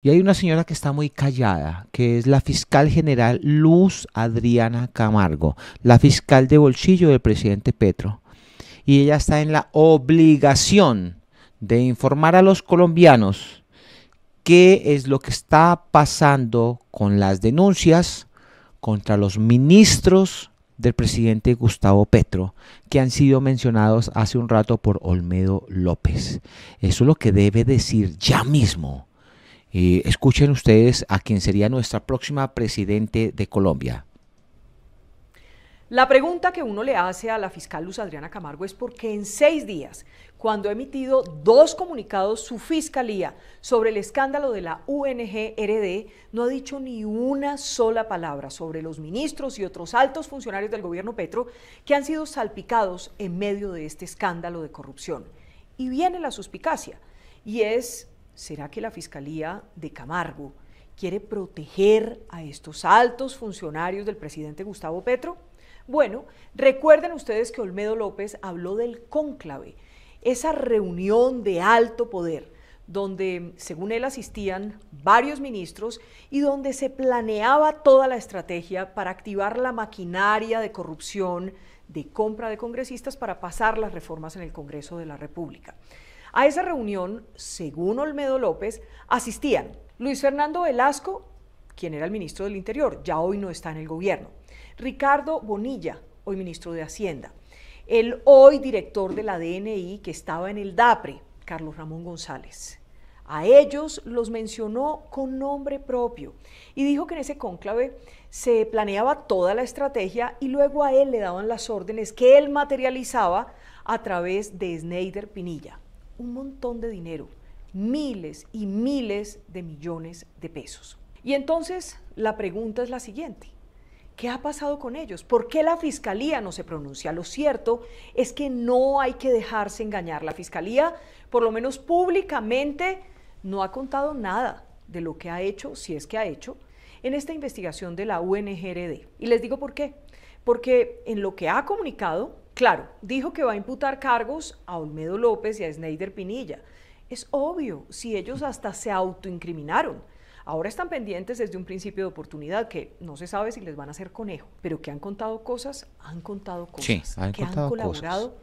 Y hay una señora que está muy callada, que es la fiscal general Luz Adriana Camargo, la fiscal de bolsillo del presidente Petro. Y ella está en la obligación de informar a los colombianos qué es lo que está pasando con las denuncias contra los ministros del presidente Gustavo Petro, que han sido mencionados hace un rato por Olmedo López. Eso es lo que debe decir ya mismo y escuchen ustedes a quien sería nuestra próxima presidente de Colombia. La pregunta que uno le hace a la fiscal Luz Adriana Camargo es porque en seis días, cuando ha emitido dos comunicados su fiscalía sobre el escándalo de la UNGRD, e no ha dicho ni una sola palabra sobre los ministros y otros altos funcionarios del gobierno Petro que han sido salpicados en medio de este escándalo de corrupción. Y viene la suspicacia, y es ¿será que la Fiscalía de Camargo quiere proteger a estos altos funcionarios del presidente Gustavo Petro? Bueno, recuerden ustedes que Olmedo López habló del cónclave, esa reunión de alto poder, donde, según él, asistían varios ministros y donde se planeaba toda la estrategia para activar la maquinaria de corrupción, de compra de congresistas para pasar las reformas en el Congreso de la República. A esa reunión, según Olmedo López, asistían Luis Fernando Velasco, quien era el ministro del Interior, ya hoy no está en el gobierno, Ricardo Bonilla, hoy ministro de Hacienda, el hoy director de la DNI que estaba en el DAPRE, Carlos Ramón González. A ellos los mencionó con nombre propio y dijo que en ese cónclave se planeaba toda la estrategia y luego a él le daban las órdenes que él materializaba a través de Snyder Pinilla un montón de dinero, miles y miles de millones de pesos. Y entonces la pregunta es la siguiente. ¿Qué ha pasado con ellos? ¿Por qué la fiscalía no se pronuncia? Lo cierto es que no hay que dejarse engañar. La fiscalía, por lo menos públicamente, no ha contado nada de lo que ha hecho, si es que ha hecho, en esta investigación de la UNGRD. E y les digo por qué. Porque en lo que ha comunicado, Claro, dijo que va a imputar cargos a Olmedo López y a Snyder Pinilla. Es obvio, si ellos hasta se autoincriminaron. Ahora están pendientes desde un principio de oportunidad que no se sabe si les van a hacer conejo, pero que han contado cosas, han contado cosas. han colaborado,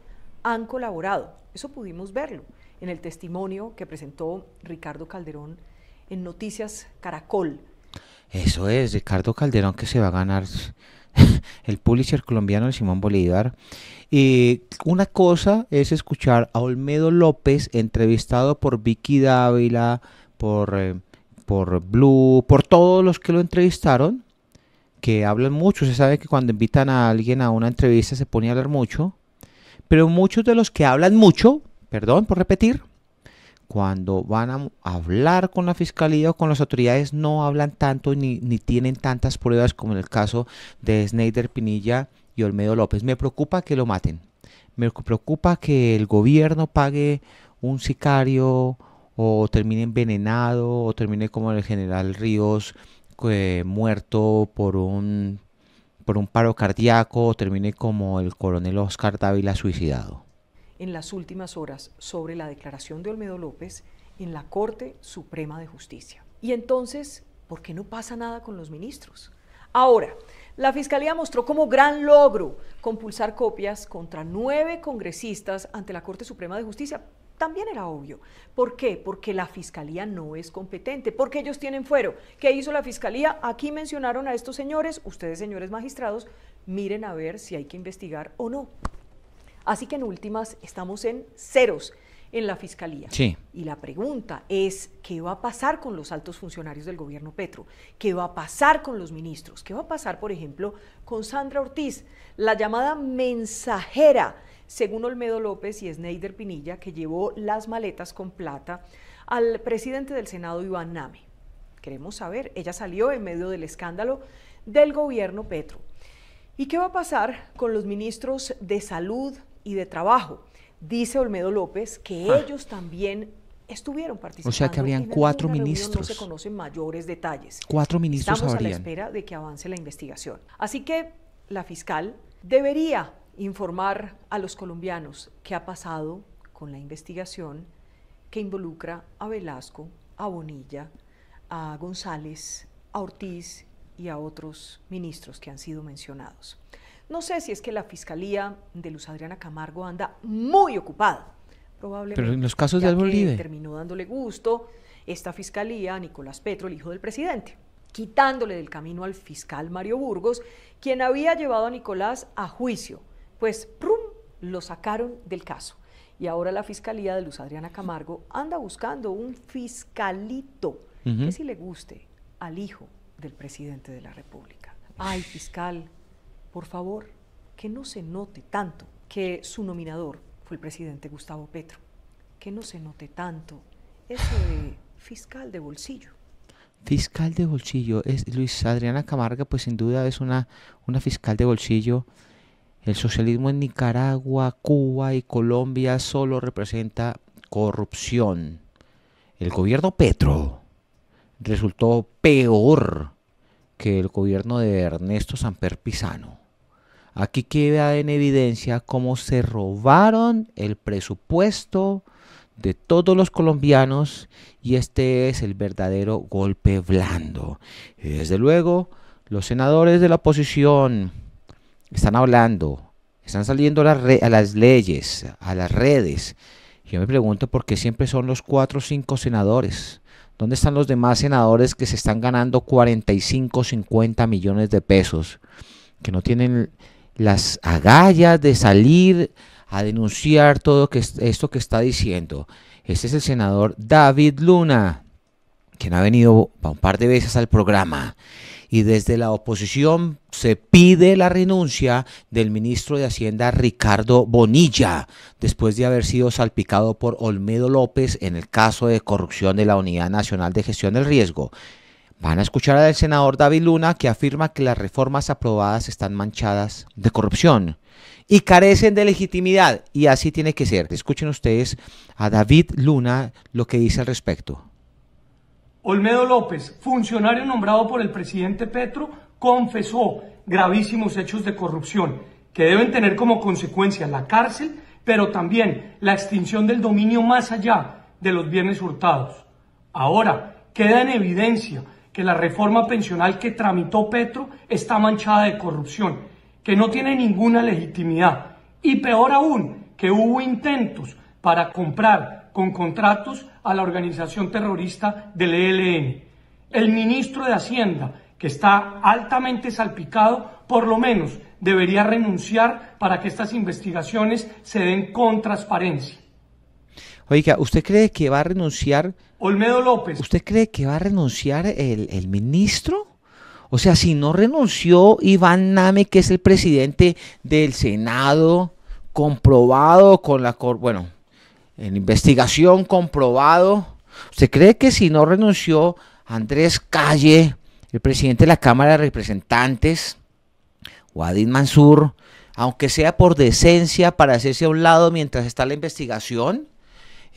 han colaborado. Eso pudimos verlo en el testimonio que presentó Ricardo Calderón en Noticias Caracol. Eso es, Ricardo Calderón que se va a ganar el publisher colombiano de Simón Bolívar. Y una cosa es escuchar a Olmedo López entrevistado por Vicky Dávila, por, eh, por Blue, por todos los que lo entrevistaron, que hablan mucho. Se sabe que cuando invitan a alguien a una entrevista se pone a hablar mucho. Pero muchos de los que hablan mucho, perdón por repetir, cuando van a hablar con la fiscalía o con las autoridades no hablan tanto ni, tienen tantas pruebas como en el caso de Snyder Pinilla y Olmedo López. Me preocupa que lo maten. Me preocupa que el gobierno pague un sicario o termine envenenado o termine como el general Ríos eh, muerto por un por un paro cardíaco o termine como el coronel Oscar Dávila suicidado en las últimas horas sobre la declaración de Olmedo López en la Corte Suprema de Justicia. Y entonces, ¿por qué no pasa nada con los ministros? Ahora, la Fiscalía mostró como gran logro compulsar copias contra nueve congresistas ante la Corte Suprema de Justicia. También era obvio. ¿Por qué? Porque la Fiscalía no es competente, porque ellos tienen fuero. ¿Qué hizo la Fiscalía? Aquí mencionaron a estos señores, ustedes señores magistrados, miren a ver si hay que investigar o no. Así que en últimas estamos en ceros en la fiscalía. Sí. Y la pregunta es, ¿qué va a pasar con los altos funcionarios del gobierno Petro? ¿Qué va a pasar con los ministros? ¿Qué va a pasar, por ejemplo, con Sandra Ortiz, la llamada mensajera, según Olmedo López y Sneider Pinilla, que llevó las maletas con plata al presidente del Senado, Iván Name? Queremos saber, ella salió en medio del escándalo del gobierno Petro. ¿Y qué va a pasar con los ministros de Salud, y de trabajo. Dice Olmedo López que ah. ellos también estuvieron participando. O sea que habrían cuatro ministros. No se conocen mayores detalles. Cuatro ministros Estamos a la espera de que avance la investigación. Así que la fiscal debería informar a los colombianos qué ha pasado con la investigación que involucra a Velasco, a Bonilla, a González, a Ortiz y a otros ministros que han sido mencionados. No sé si es que la fiscalía de Luz Adriana Camargo anda muy ocupada, probablemente. Pero en los casos de Álvaro Terminó dándole gusto esta fiscalía a Nicolás Petro, el hijo del presidente, quitándole del camino al fiscal Mario Burgos, quien había llevado a Nicolás a juicio. Pues, ¡prum! lo sacaron del caso. Y ahora la fiscalía de Luz Adriana Camargo anda buscando un fiscalito que si le guste al hijo del presidente de la República. Ay, fiscal, por favor, que no se note tanto que su nominador fue el presidente Gustavo Petro, que no se note tanto ese fiscal de bolsillo. Fiscal de bolsillo, es Luis Adriana Camarga, pues sin duda es una, una fiscal de bolsillo. El socialismo en Nicaragua, Cuba y Colombia solo representa corrupción. El gobierno Petro resultó peor que el gobierno de Ernesto Samper Pizano. Aquí queda en evidencia cómo se robaron el presupuesto de todos los colombianos y este es el verdadero golpe blando. Y desde luego, los senadores de la oposición están hablando, están saliendo a las, leyes, a las redes. Yo me pregunto por qué siempre son los cuatro o cinco senadores. ¿Dónde están los demás senadores que se están ganando 45, 50 millones de pesos? Que no tienen las agallas de salir a denunciar todo esto que está diciendo. Este es el senador David Luna, quien ha venido un par de veces al programa. Y desde la oposición se pide la renuncia del ministro de Hacienda Ricardo Bonilla, después de haber sido salpicado por Olmedo López en el caso de corrupción de la Unidad Nacional de Gestión del Riesgo. Van a escuchar al senador David Luna que afirma que las reformas aprobadas están manchadas de corrupción y carecen de legitimidad y así tiene que ser. Escuchen ustedes a David Luna lo que dice al respecto. Olmedo López, funcionario nombrado por el presidente Petro, confesó gravísimos hechos de corrupción que deben tener como consecuencia la cárcel, pero también la extinción del dominio más allá de los bienes hurtados. Ahora queda en evidencia que la reforma pensional que tramitó Petro está manchada de corrupción, que no tiene ninguna legitimidad y peor aún, que hubo intentos para comprar con contratos a la organización terrorista del ELN. El ministro de Hacienda, que está altamente salpicado, por lo menos debería renunciar para que estas investigaciones se den con transparencia. Oiga, ¿usted cree que va a renunciar? Olmedo López. ¿Usted cree que va a renunciar el, ministro? O sea, si no renunció Iván Name, que es el presidente del Senado, comprobado con la... Bueno, en investigación comprobado. ¿Usted cree que si no renunció Andrés Calle, el presidente de la Cámara de Representantes, Wadid Mansur, aunque sea por decencia para hacerse a un lado mientras está la investigación,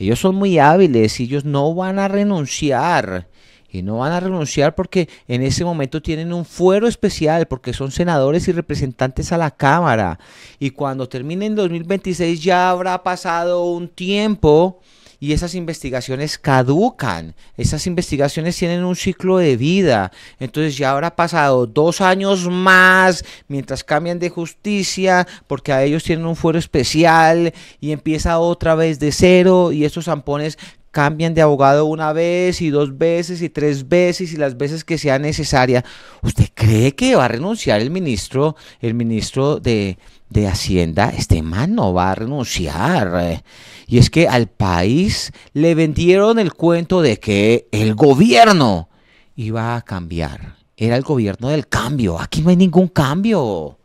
ellos son muy hábiles y ellos no van a renunciar. Y no van a renunciar porque en ese momento tienen un fuero especial, porque son senadores y representantes a la Cámara. Y cuando termine en 2026 ya habrá pasado un tiempo y esas investigaciones caducan, esas investigaciones tienen un ciclo de vida, entonces ya habrá pasado dos años más mientras cambian de justicia, porque a ellos tienen un fuero especial y empieza otra vez de cero y estos zampones cambian de abogado una vez y dos veces y tres veces y las veces que sea necesaria. ¿Usted cree que va a renunciar el ministro, el ministro de, de Hacienda? Este man no va a renunciar. Y es que al país le vendieron el cuento de que el gobierno iba a cambiar. Era el gobierno del cambio. Aquí no hay ningún cambio.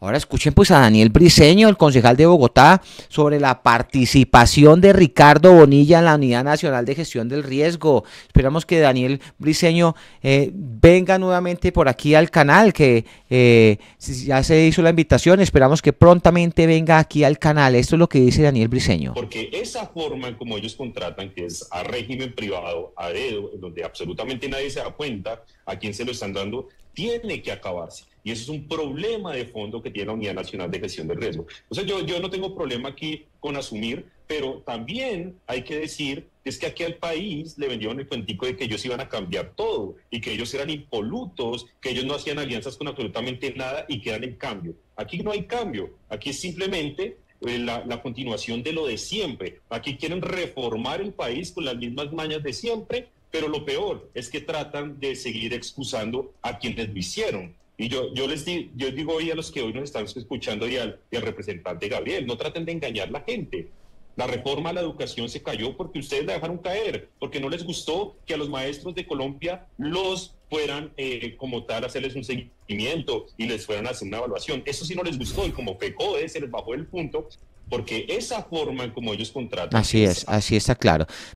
Ahora escuchen pues a Daniel Briseño, el concejal de Bogotá, sobre la participación de Ricardo Bonilla en la Unidad Nacional de Gestión del Riesgo. Esperamos que Daniel Briseño eh, venga nuevamente por aquí al canal, que eh, ya se hizo la invitación, esperamos que prontamente venga aquí al canal. Esto es lo que dice Daniel Briseño. Porque esa forma como ellos contratan, que es a régimen privado, a dedo, donde absolutamente nadie se da cuenta a quién se lo están dando, tiene que acabarse y eso es un problema de fondo que tiene la Unidad Nacional de Gestión del Riesgo. O sea, yo, yo no tengo problema aquí con asumir, pero también hay que decir es que aquí al país le vendieron el cuentico de que ellos iban a cambiar todo y que ellos eran impolutos, que ellos no hacían alianzas con absolutamente nada y quedan en cambio. Aquí no hay cambio, aquí es simplemente eh, la, la, continuación de lo de siempre. Aquí quieren reformar el país con las mismas mañas de siempre, pero lo peor es que tratan de seguir excusando a quienes lo hicieron. Y yo, yo les di, yo digo hoy a los que hoy nos están escuchando y al, representante Gabriel, no traten de engañar a la gente. La reforma a la educación se cayó porque ustedes la dejaron caer, porque no les gustó que a los maestros de Colombia los fueran eh, como tal hacerles un seguimiento y les fueran a hacer una evaluación. Eso sí no les gustó y como pecó se les bajó el punto porque esa forma en como ellos contratan. Así es, así está claro.